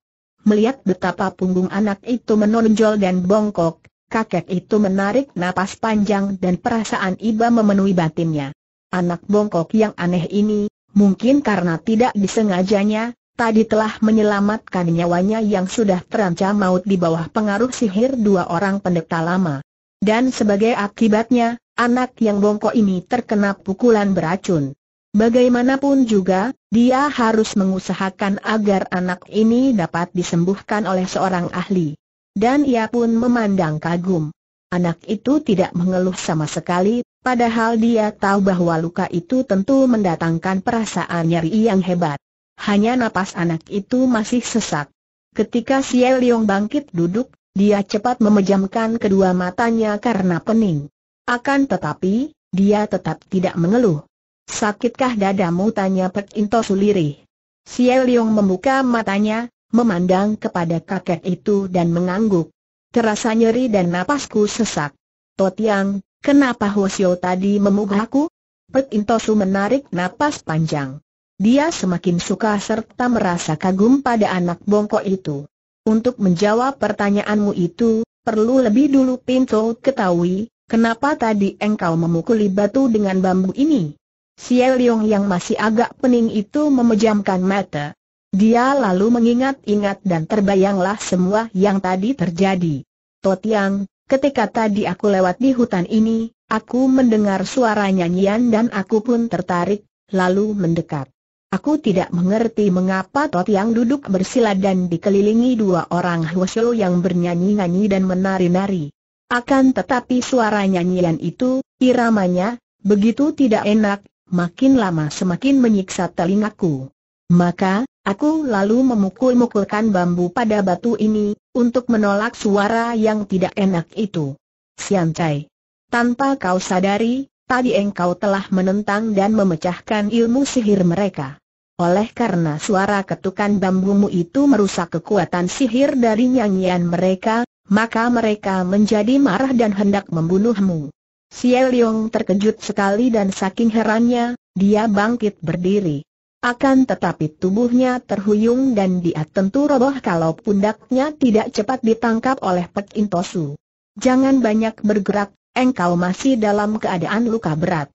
Melihat betapa punggung anak itu menonjol dan bongkok, kakek itu menarik napas panjang dan perasaan iba memenuhi batinnya. Anak bongkok yang aneh ini, mungkin karena tidak disengajanya, tadi telah menyelamatkan nyawanya yang sudah terancam maut di bawah pengaruh sihir dua orang pendeta lama. Dan sebagai akibatnya, anak yang bongkok ini terkena pukulan beracun. Bagaimanapun juga, dia harus mengusahakan agar anak ini dapat disembuhkan oleh seorang ahli. Dan ia pun memandang kagum. Anak itu tidak mengeluh sama sekali, padahal dia tahu bahwa luka itu tentu mendatangkan perasaan nyeri yang hebat. Hanya napas anak itu masih sesak. Ketika Xie Leong bangkit duduk, dia cepat memejamkan kedua matanya karena pening. Akan tetapi, dia tetap tidak mengeluh. Sakitkah dadamu tanya Pek Into Suliri? Xie Leong membuka matanya, memandang kepada kakek itu dan mengangguk. Terasa nyeri dan napasku sesak. Totiang, kenapa Hosio tadi memugahku? Pek Intosu menarik napas panjang. Dia semakin suka serta merasa kagum pada anak bongkok itu. Untuk menjawab pertanyaanmu itu, perlu lebih dulu Pinto ketahui, kenapa tadi engkau memukuli batu dengan bambu ini? Xie Leong yang masih agak pening itu memejamkan mata. Dia lalu mengingat-ingat dan terbayanglah semua yang tadi terjadi. Totiang, ketika tadi aku lewat di hutan ini, aku mendengar suara nyanyian dan aku pun tertarik, lalu mendekat. Aku tidak mengerti mengapa Totiang duduk bersila dan dikelilingi dua orang Hwasyo yang bernyanyi-nyanyi dan menari-nari. Akan tetapi suara nyanyian itu, iramanya, begitu tidak enak, makin lama semakin menyiksa telingaku. Maka, aku lalu memukul-mukulkan bambu pada batu ini, untuk menolak suara yang tidak enak itu. Sian Cai. Tanpa kau sadari, tadi engkau telah menentang dan memecahkan ilmu sihir mereka. Oleh karena suara ketukan bambumu itu merusak kekuatan sihir dari nyanyian mereka, maka mereka menjadi marah dan hendak membunuhmu. Xie Liong terkejut sekali dan saking herannya, dia bangkit berdiri. Akan tetapi tubuhnya terhuyung dan dia tentu roboh kalau pundaknya tidak cepat ditangkap oleh Pek Intosu. Jangan banyak bergerak, engkau masih dalam keadaan luka berat.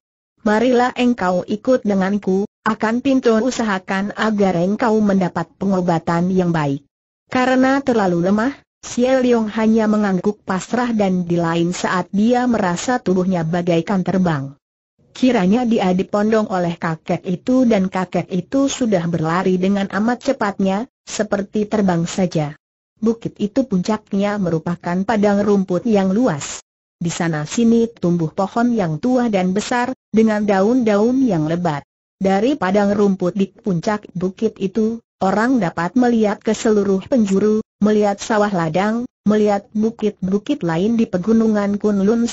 Marilah engkau ikut denganku, akan pintu usahakan agar engkau mendapat pengobatan yang baik. Karena terlalu lemah, Xie hanya mengangguk pasrah dan di lain saat dia merasa tubuhnya bagaikan terbang. Kiranya dia dipondong oleh kakek itu dan kakek itu sudah berlari dengan amat cepatnya, seperti terbang saja. Bukit itu puncaknya merupakan padang rumput yang luas. Di sana-sini tumbuh pohon yang tua dan besar, dengan daun-daun yang lebat. Dari padang rumput di puncak bukit itu, orang dapat melihat ke seluruh penjuru, melihat sawah ladang, melihat bukit-bukit lain di pegunungan Kunlun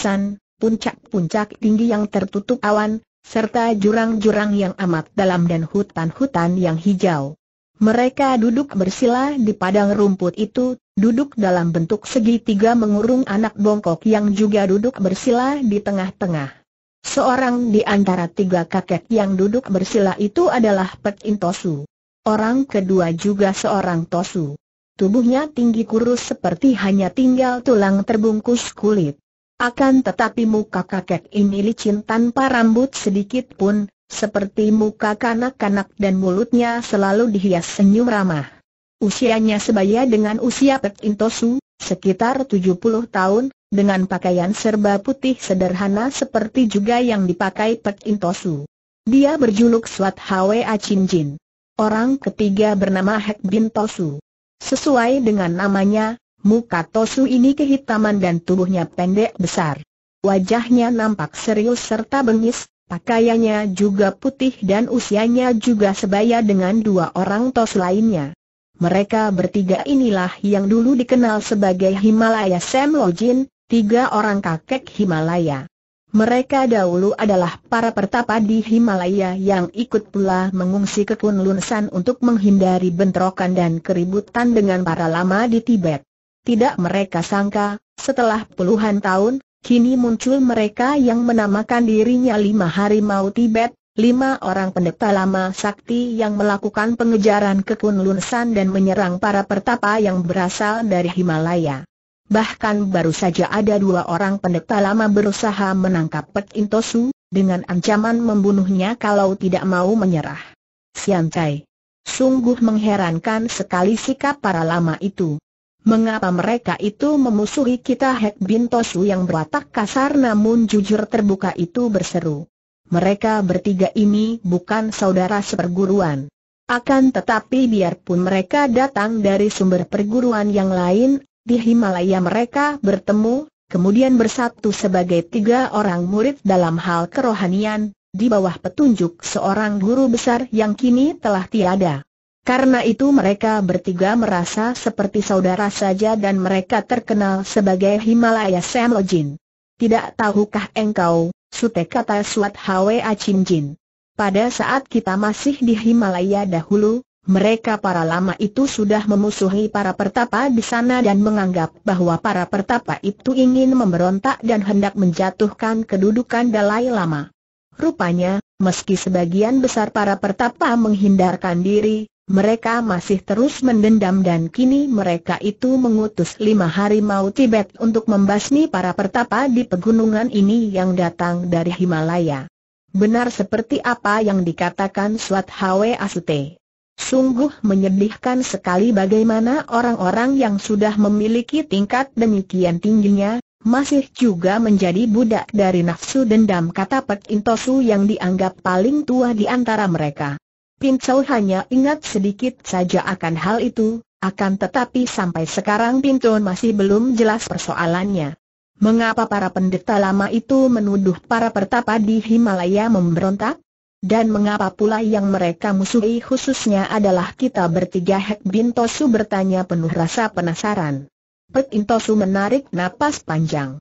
puncak-puncak tinggi yang tertutup awan, serta jurang-jurang yang amat dalam dan hutan-hutan yang hijau. Mereka duduk bersila di padang rumput itu, duduk dalam bentuk segitiga mengurung anak bongkok yang juga duduk bersila di tengah-tengah. Seorang di antara tiga kakek yang duduk bersila itu adalah Pek Intosu. Orang kedua juga seorang Tosu. Tubuhnya tinggi kurus seperti hanya tinggal tulang terbungkus kulit. Akan tetapi muka kakek ini licin tanpa rambut sedikit pun, seperti muka kanak-kanak dan mulutnya selalu dihias senyum ramah. Usianya sebaya dengan usia Pek Intosu, sekitar 70 tahun, dengan pakaian serba putih sederhana seperti juga yang dipakai Pek Intosu. Dia berjuluk Swat Hwa Chin Jin. Orang ketiga bernama Hek Bin Tosu. Sesuai dengan namanya, muka Tosu ini kehitaman dan tubuhnya pendek besar. Wajahnya nampak serius serta bengis, pakaiannya juga putih dan usianya juga sebaya dengan dua orang Tos lainnya. Mereka bertiga inilah yang dulu dikenal sebagai Himalaya Sam Lojin, tiga orang kakek Himalaya. Mereka dahulu adalah para pertapa di Himalaya yang ikut pula mengungsi ke Kunlun untuk menghindari bentrokan dan keributan dengan para lama di Tibet. Tidak mereka sangka, setelah puluhan tahun, kini muncul mereka yang menamakan dirinya lima harimau Tibet, lima orang pendeta lama sakti yang melakukan pengejaran ke Kunlun dan menyerang para pertapa yang berasal dari Himalaya. Bahkan baru saja ada dua orang pendeta lama berusaha menangkap Pek Intosu, dengan ancaman membunuhnya kalau tidak mau menyerah. Sian Cai. Sungguh mengherankan sekali sikap para lama itu. Mengapa mereka itu memusuhi kita Hek Bintosu yang berwatak kasar namun jujur terbuka itu berseru. Mereka bertiga ini bukan saudara seperguruan. Akan tetapi biarpun mereka datang dari sumber perguruan yang lain, di Himalaya mereka bertemu, kemudian bersatu sebagai tiga orang murid dalam hal kerohanian, di bawah petunjuk seorang guru besar yang kini telah tiada. Karena itu mereka bertiga merasa seperti saudara saja dan mereka terkenal sebagai Himalaya Samlojin. Tidak tahukah engkau, Sute kata Suat Hwa Chin Jin. Pada saat kita masih di Himalaya dahulu, mereka para lama itu sudah memusuhi para pertapa di sana dan menganggap bahwa para pertapa itu ingin memberontak dan hendak menjatuhkan kedudukan Dalai Lama. Rupanya, meski sebagian besar para pertapa menghindarkan diri, mereka masih terus mendendam dan kini mereka itu mengutus lima harimau Tibet untuk membasmi para pertapa di pegunungan ini yang datang dari Himalaya. Benar seperti apa yang dikatakan Swat Hwe Asute. Sungguh menyedihkan sekali bagaimana orang-orang yang sudah memiliki tingkat demikian tingginya, masih juga menjadi budak dari nafsu dendam kata Pek Intosu yang dianggap paling tua di antara mereka. Pincau hanya ingat sedikit saja akan hal itu, akan tetapi sampai sekarang Pinton masih belum jelas persoalannya. Mengapa para pendeta lama itu menuduh para pertapa di Himalaya memberontak? Dan mengapa pula yang mereka musuhi khususnya adalah kita bertiga Hek Bintosu bertanya penuh rasa penasaran. Pek Intosu menarik napas panjang.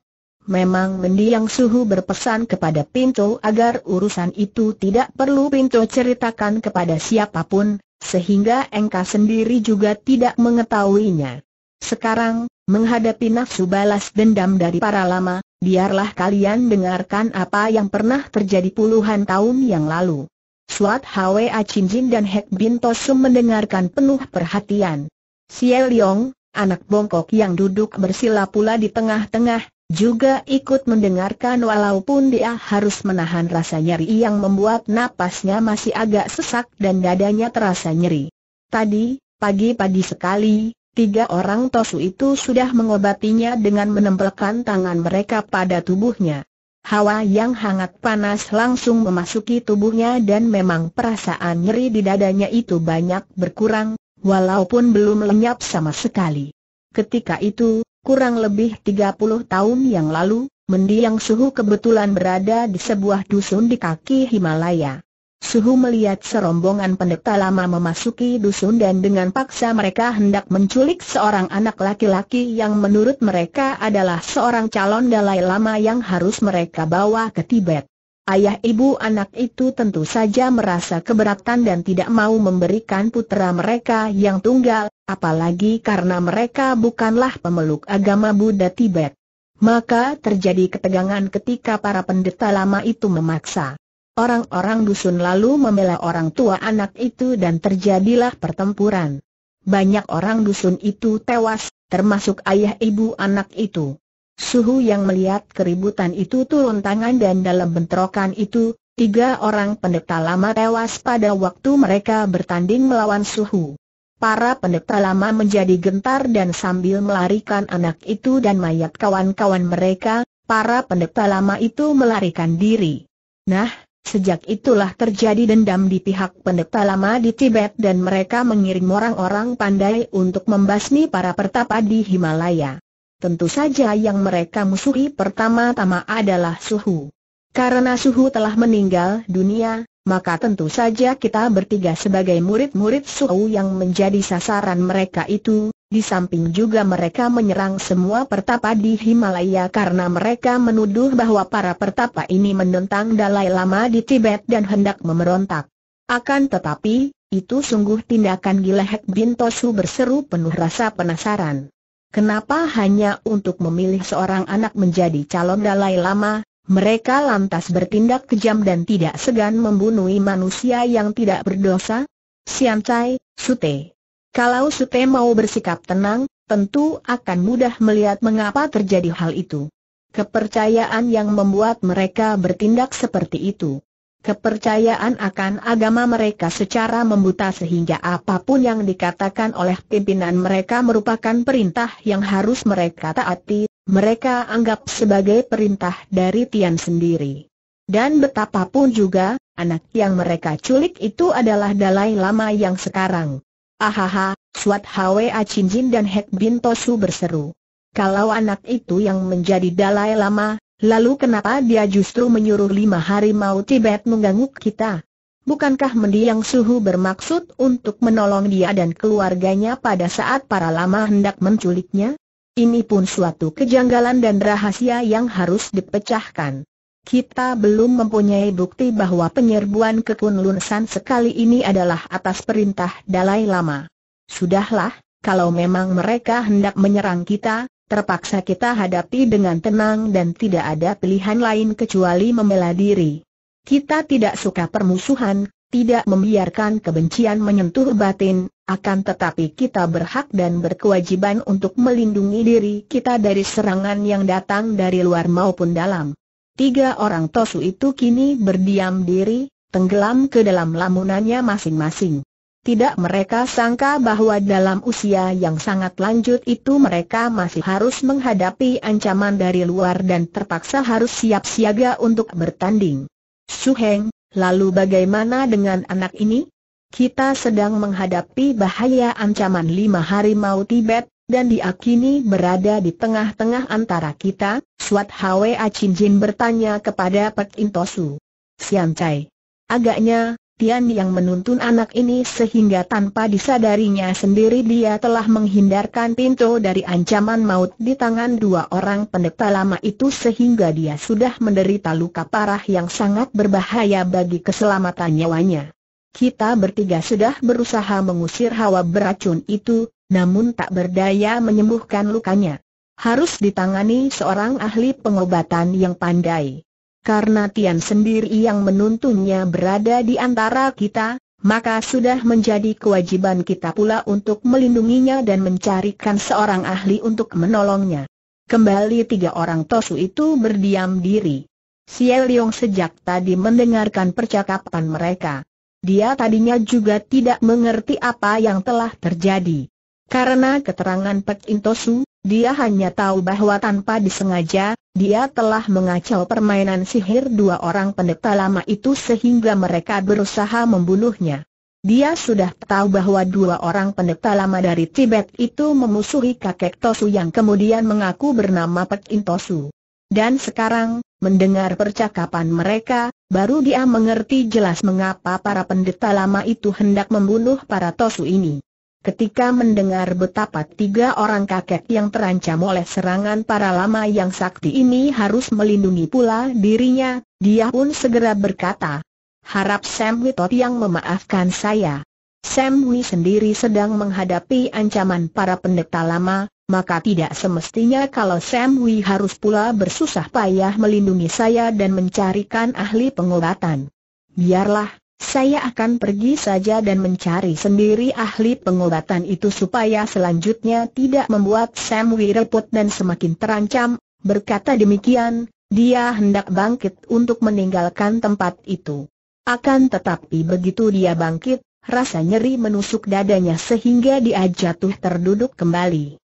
Memang mendiang suhu berpesan kepada Pinto agar urusan itu tidak perlu Pinto ceritakan kepada siapapun, sehingga Engka sendiri juga tidak mengetahuinya. Sekarang, menghadapi nafsu balas dendam dari para lama, biarlah kalian dengarkan apa yang pernah terjadi puluhan tahun yang lalu. Suat Hwa Cinjin dan Hek Bin Tosum mendengarkan penuh perhatian. Xie Liong, anak bongkok yang duduk bersila pula di tengah-tengah, juga ikut mendengarkan walaupun dia harus menahan rasa nyeri yang membuat napasnya masih agak sesak dan dadanya terasa nyeri. Tadi, pagi-pagi sekali, Tiga orang Tosu itu sudah mengobatinya dengan menempelkan tangan mereka pada tubuhnya. Hawa yang hangat panas langsung memasuki tubuhnya dan memang perasaan nyeri di dadanya itu banyak berkurang, walaupun belum lenyap sama sekali. Ketika itu, kurang lebih 30 tahun yang lalu, mendiang suhu kebetulan berada di sebuah dusun di kaki Himalaya. Suhu melihat serombongan pendeta lama memasuki dusun dan dengan paksa mereka hendak menculik seorang anak laki-laki yang menurut mereka adalah seorang calon Dalai Lama yang harus mereka bawa ke Tibet. Ayah ibu anak itu tentu saja merasa keberatan dan tidak mau memberikan putera mereka yang tunggal, apalagi karena mereka bukanlah pemeluk agama Buddha Tibet. Maka terjadi ketegangan ketika para pendeta lama itu memaksa Orang-orang dusun lalu membela orang tua anak itu dan terjadilah pertempuran. Banyak orang dusun itu tewas, termasuk ayah ibu anak itu. Suhu yang melihat keributan itu turun tangan dan dalam bentrokan itu, tiga orang pendeta lama tewas pada waktu mereka bertanding melawan Suhu. Para pendeta lama menjadi gentar dan sambil melarikan anak itu dan mayat kawan-kawan mereka, para pendeta lama itu melarikan diri. Nah, Sejak itulah terjadi dendam di pihak pendeta lama di Tibet dan mereka mengirim orang-orang pandai untuk membasmi para pertapa di Himalaya. Tentu saja yang mereka musuhi pertama-tama adalah Suhu. Karena Suhu telah meninggal dunia, maka tentu saja kita bertiga sebagai murid-murid Suhu yang menjadi sasaran mereka itu, di samping juga mereka menyerang semua pertapa di Himalaya karena mereka menuduh bahwa para pertapa ini menentang Dalai Lama di Tibet dan hendak memberontak. Akan tetapi, itu sungguh tindakan gila Hek Bin berseru penuh rasa penasaran. Kenapa hanya untuk memilih seorang anak menjadi calon Dalai Lama, mereka lantas bertindak kejam dan tidak segan membunuh manusia yang tidak berdosa? Siancai, Sute. Kalau Sute mau bersikap tenang, tentu akan mudah melihat mengapa terjadi hal itu. Kepercayaan yang membuat mereka bertindak seperti itu. Kepercayaan akan agama mereka secara membuta sehingga apapun yang dikatakan oleh pimpinan mereka merupakan perintah yang harus mereka taati, mereka anggap sebagai perintah dari Tian sendiri. Dan betapapun juga, anak yang mereka culik itu adalah Dalai Lama yang sekarang. Ahaha, Suat Hwa Chin Jin dan Hek Bin Tosu berseru. Kalau anak itu yang menjadi Dalai Lama, lalu kenapa dia justru menyuruh lima hari harimau Tibet mengganggu kita? Bukankah mendiang suhu bermaksud untuk menolong dia dan keluarganya pada saat para lama hendak menculiknya? Ini pun suatu kejanggalan dan rahasia yang harus dipecahkan. Kita belum mempunyai bukti bahwa penyerbuan ke Kunlun San sekali ini adalah atas perintah Dalai Lama. Sudahlah, kalau memang mereka hendak menyerang kita, terpaksa kita hadapi dengan tenang dan tidak ada pilihan lain kecuali membela diri. Kita tidak suka permusuhan, tidak membiarkan kebencian menyentuh batin, akan tetapi kita berhak dan berkewajiban untuk melindungi diri kita dari serangan yang datang dari luar maupun dalam. Tiga orang Tosu itu kini berdiam diri, tenggelam ke dalam lamunannya masing-masing. Tidak mereka sangka bahwa dalam usia yang sangat lanjut itu mereka masih harus menghadapi ancaman dari luar dan terpaksa harus siap siaga untuk bertanding. Suheng, lalu bagaimana dengan anak ini? Kita sedang menghadapi bahaya ancaman lima harimau Tibet, dan diakini berada di tengah-tengah antara kita, Suat A Chin Jin bertanya kepada Pek Intosu. Sian Chai. Agaknya, Tian yang menuntun anak ini sehingga tanpa disadarinya sendiri dia telah menghindarkan pintu dari ancaman maut di tangan dua orang pendeta lama itu sehingga dia sudah menderita luka parah yang sangat berbahaya bagi keselamatan nyawanya. Kita bertiga sudah berusaha mengusir hawa beracun itu, namun tak berdaya menyembuhkan lukanya. Harus ditangani seorang ahli pengobatan yang pandai. Karena Tian sendiri yang menuntunnya berada di antara kita, maka sudah menjadi kewajiban kita pula untuk melindunginya dan mencarikan seorang ahli untuk menolongnya. Kembali tiga orang Tosu itu berdiam diri. Xie Leong sejak tadi mendengarkan percakapan mereka. Dia tadinya juga tidak mengerti apa yang telah terjadi. Karena keterangan Pek Intosu, dia hanya tahu bahwa tanpa disengaja, dia telah mengacau permainan sihir dua orang pendeta lama itu sehingga mereka berusaha membunuhnya. Dia sudah tahu bahwa dua orang pendeta lama dari Tibet itu memusuhi kakek Tosu yang kemudian mengaku bernama Pek Intosu. Dan sekarang, mendengar percakapan mereka, baru dia mengerti jelas mengapa para pendeta lama itu hendak membunuh para Tosu ini. Ketika mendengar betapa tiga orang kakek yang terancam oleh serangan para lama yang sakti ini harus melindungi pula dirinya, dia pun segera berkata, Harap Sam Witot yang memaafkan saya. Sam Wi sendiri sedang menghadapi ancaman para pendeta lama, maka tidak semestinya kalau Sam Wi harus pula bersusah payah melindungi saya dan mencarikan ahli pengobatan. Biarlah, saya akan pergi saja dan mencari sendiri ahli pengobatan itu supaya selanjutnya tidak membuat Sam repot dan semakin terancam, berkata demikian, dia hendak bangkit untuk meninggalkan tempat itu. Akan tetapi begitu dia bangkit, rasa nyeri menusuk dadanya sehingga dia jatuh terduduk kembali.